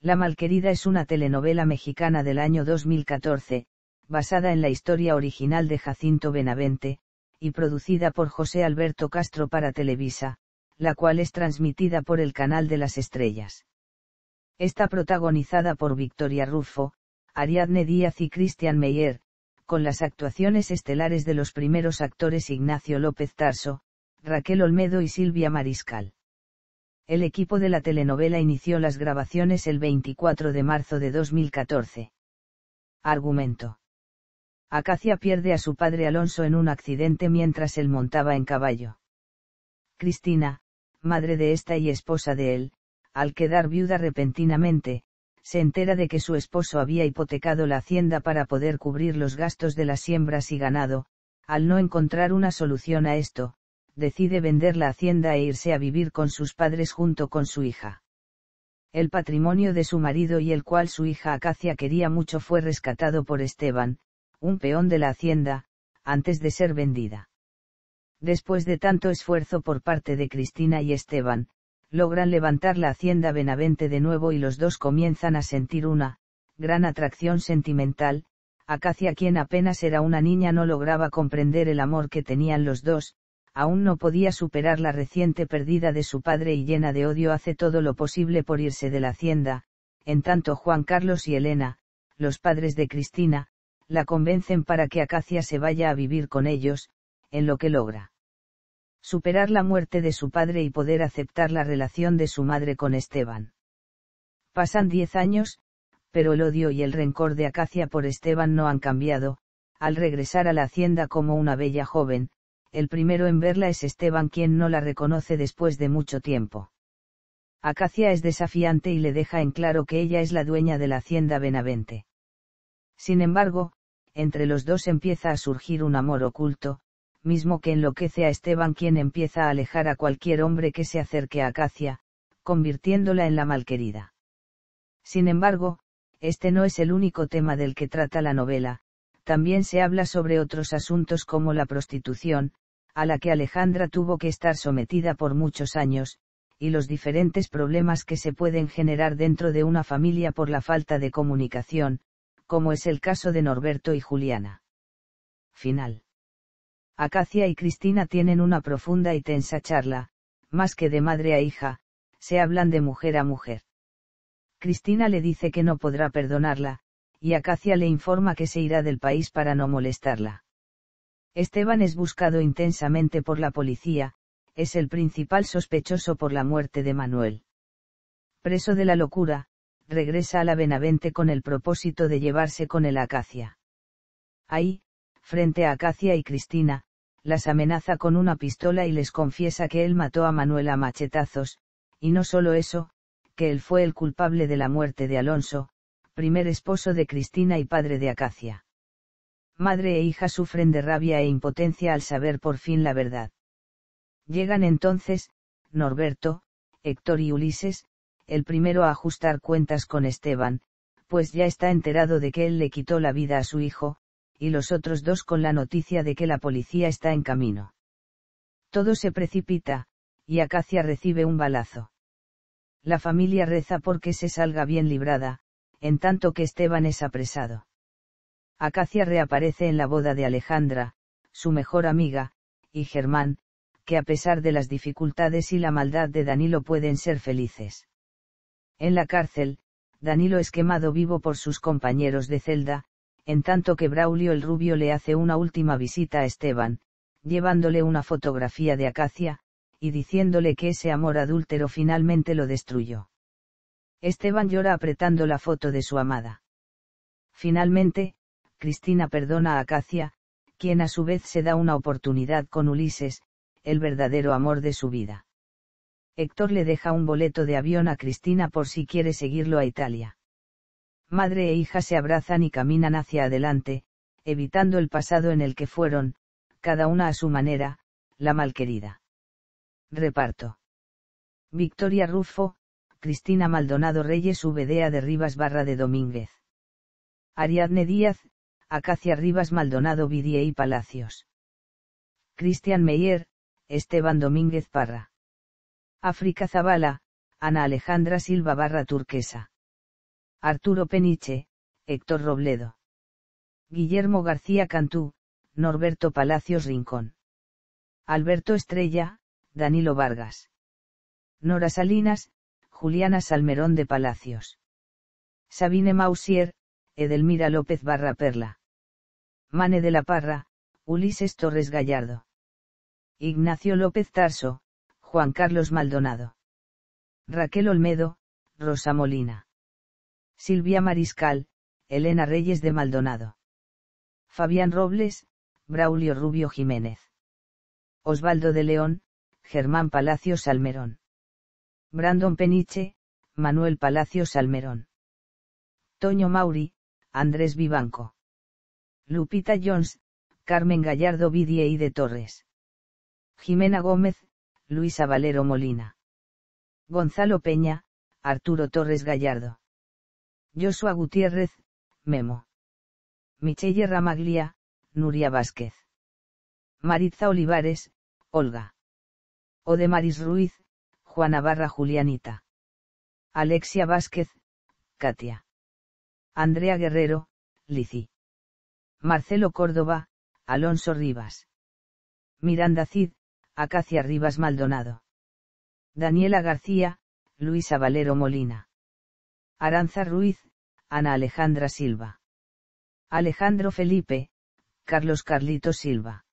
La Malquerida es una telenovela mexicana del año 2014, basada en la historia original de Jacinto Benavente, y producida por José Alberto Castro para Televisa, la cual es transmitida por el Canal de las Estrellas. Está protagonizada por Victoria Rufo, Ariadne Díaz y Christian Meyer, con las actuaciones estelares de los primeros actores Ignacio López Tarso, Raquel Olmedo y Silvia Mariscal el equipo de la telenovela inició las grabaciones el 24 de marzo de 2014. Argumento. Acacia pierde a su padre Alonso en un accidente mientras él montaba en caballo. Cristina, madre de esta y esposa de él, al quedar viuda repentinamente, se entera de que su esposo había hipotecado la hacienda para poder cubrir los gastos de las siembras y ganado, al no encontrar una solución a esto, decide vender la hacienda e irse a vivir con sus padres junto con su hija. El patrimonio de su marido y el cual su hija Acacia quería mucho fue rescatado por Esteban, un peón de la hacienda, antes de ser vendida. Después de tanto esfuerzo por parte de Cristina y Esteban, logran levantar la hacienda Benavente de nuevo y los dos comienzan a sentir una, gran atracción sentimental, Acacia quien apenas era una niña no lograba comprender el amor que tenían los dos, aún no podía superar la reciente pérdida de su padre y llena de odio hace todo lo posible por irse de la hacienda, en tanto Juan Carlos y Elena, los padres de Cristina, la convencen para que Acacia se vaya a vivir con ellos, en lo que logra. Superar la muerte de su padre y poder aceptar la relación de su madre con Esteban. Pasan diez años, pero el odio y el rencor de Acacia por Esteban no han cambiado, al regresar a la hacienda como una bella joven, el primero en verla es Esteban quien no la reconoce después de mucho tiempo. Acacia es desafiante y le deja en claro que ella es la dueña de la hacienda Benavente. Sin embargo, entre los dos empieza a surgir un amor oculto, mismo que enloquece a Esteban quien empieza a alejar a cualquier hombre que se acerque a Acacia, convirtiéndola en la malquerida. Sin embargo, este no es el único tema del que trata la novela, también se habla sobre otros asuntos como la prostitución, a la que Alejandra tuvo que estar sometida por muchos años, y los diferentes problemas que se pueden generar dentro de una familia por la falta de comunicación, como es el caso de Norberto y Juliana. Final. Acacia y Cristina tienen una profunda y tensa charla, más que de madre a hija, se hablan de mujer a mujer. Cristina le dice que no podrá perdonarla, y Acacia le informa que se irá del país para no molestarla. Esteban es buscado intensamente por la policía, es el principal sospechoso por la muerte de Manuel. Preso de la locura, regresa a la Benavente con el propósito de llevarse con el Acacia. Ahí, frente a Acacia y Cristina, las amenaza con una pistola y les confiesa que él mató a Manuel a machetazos, y no solo eso, que él fue el culpable de la muerte de Alonso, primer esposo de Cristina y padre de Acacia. Madre e hija sufren de rabia e impotencia al saber por fin la verdad. Llegan entonces, Norberto, Héctor y Ulises, el primero a ajustar cuentas con Esteban, pues ya está enterado de que él le quitó la vida a su hijo, y los otros dos con la noticia de que la policía está en camino. Todo se precipita, y Acacia recibe un balazo. La familia reza porque se salga bien librada, en tanto que Esteban es apresado. Acacia reaparece en la boda de Alejandra, su mejor amiga, y Germán, que a pesar de las dificultades y la maldad de Danilo pueden ser felices. En la cárcel, Danilo es quemado vivo por sus compañeros de celda, en tanto que Braulio el Rubio le hace una última visita a Esteban, llevándole una fotografía de Acacia, y diciéndole que ese amor adúltero finalmente lo destruyó. Esteban llora apretando la foto de su amada. Finalmente, Cristina perdona a Acacia, quien a su vez se da una oportunidad con Ulises, el verdadero amor de su vida. Héctor le deja un boleto de avión a Cristina por si quiere seguirlo a Italia. Madre e hija se abrazan y caminan hacia adelante, evitando el pasado en el que fueron, cada una a su manera, la malquerida. Reparto. Victoria Rufo. Cristina Maldonado Reyes VDA de Rivas Barra de Domínguez. Ariadne Díaz, Acacia Rivas Maldonado Vidie y Palacios. Cristian Meyer, Esteban Domínguez Parra. África Zavala, Ana Alejandra Silva Barra Turquesa. Arturo Peniche, Héctor Robledo. Guillermo García Cantú, Norberto Palacios Rincón. Alberto Estrella, Danilo Vargas. Nora Salinas, Juliana Salmerón de Palacios. Sabine Mausier, Edelmira López Barra Perla. Mane de la Parra, Ulises Torres Gallardo. Ignacio López Tarso, Juan Carlos Maldonado. Raquel Olmedo, Rosa Molina. Silvia Mariscal, Elena Reyes de Maldonado. Fabián Robles, Braulio Rubio Jiménez. Osvaldo de León, Germán Palacios Salmerón. Brandon Peniche, Manuel Palacio Salmerón. Toño Mauri, Andrés Vivanco. Lupita Jones, Carmen Gallardo Vidie y de Torres. Jimena Gómez, Luisa Valero Molina. Gonzalo Peña, Arturo Torres Gallardo. Joshua Gutiérrez, Memo. Michelle Ramaglia, Nuria Vázquez. Maritza Olivares, Olga. Maris Ruiz, Juana Julianita. Alexia Vázquez, Katia. Andrea Guerrero, Lici. Marcelo Córdoba, Alonso Rivas. Miranda Cid, Acacia Rivas Maldonado. Daniela García, Luisa Valero Molina. Aranza Ruiz, Ana Alejandra Silva. Alejandro Felipe, Carlos Carlito Silva.